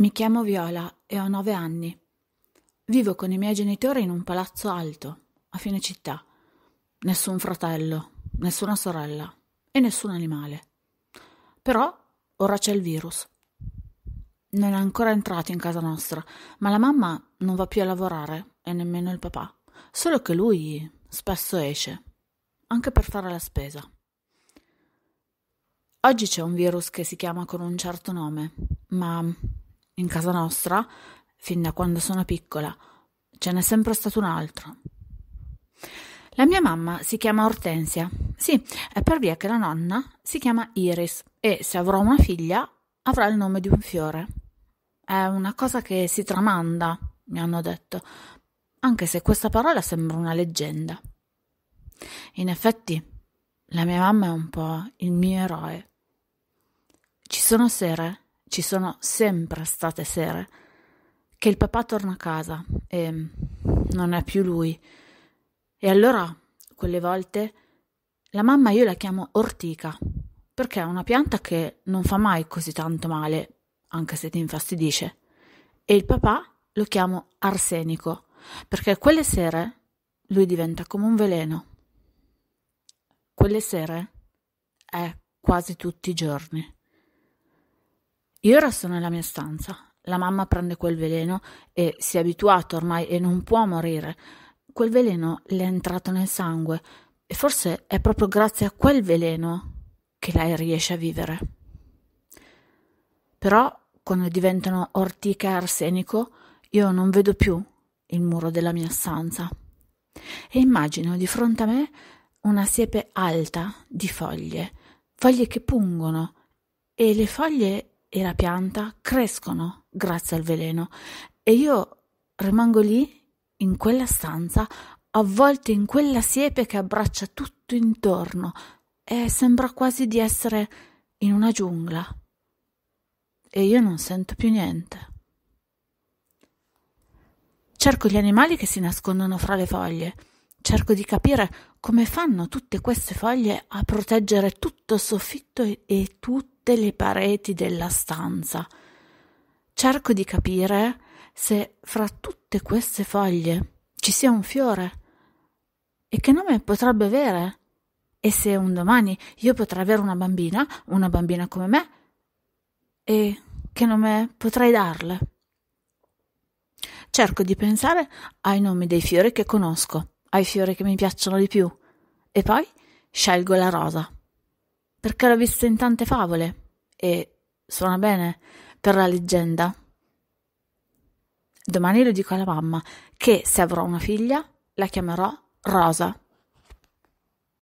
Mi chiamo Viola e ho nove anni. Vivo con i miei genitori in un palazzo alto, a fine città. Nessun fratello, nessuna sorella e nessun animale. Però ora c'è il virus. Non è ancora entrato in casa nostra, ma la mamma non va più a lavorare e nemmeno il papà. Solo che lui spesso esce, anche per fare la spesa. Oggi c'è un virus che si chiama con un certo nome, ma in casa nostra, fin da quando sono piccola, ce n'è sempre stato un altro. La mia mamma si chiama Ortensia. Sì, è per via che la nonna si chiama Iris e se avrò una figlia avrà il nome di un fiore. È una cosa che si tramanda, mi hanno detto, anche se questa parola sembra una leggenda. In effetti, la mia mamma è un po' il mio eroe. Ci sono sere ci sono sempre state sere che il papà torna a casa e non è più lui. E allora, quelle volte, la mamma io la chiamo ortica, perché è una pianta che non fa mai così tanto male, anche se ti infastidisce. E il papà lo chiamo arsenico, perché quelle sere lui diventa come un veleno. Quelle sere è quasi tutti i giorni. Io resto nella mia stanza. La mamma prende quel veleno e si è abituata ormai e non può morire. Quel veleno le è entrato nel sangue e forse è proprio grazie a quel veleno che lei riesce a vivere. Però quando diventano ortica e arsenico, io non vedo più il muro della mia stanza e immagino di fronte a me una siepe alta di foglie, foglie che pungono e le foglie e la pianta crescono grazie al veleno e io rimango lì, in quella stanza, avvolto in quella siepe che abbraccia tutto intorno e sembra quasi di essere in una giungla. E io non sento più niente. Cerco gli animali che si nascondono fra le foglie. Cerco di capire come fanno tutte queste foglie a proteggere tutto il soffitto e, e tutto tutte le pareti della stanza. Cerco di capire se fra tutte queste foglie ci sia un fiore e che nome potrebbe avere e se un domani io potrei avere una bambina, una bambina come me, e che nome potrei darle? Cerco di pensare ai nomi dei fiori che conosco, ai fiori che mi piacciono di più, e poi scelgo la rosa perché l'ho visto in tante favole e suona bene per la leggenda. Domani lo dico alla mamma che se avrò una figlia la chiamerò Rosa.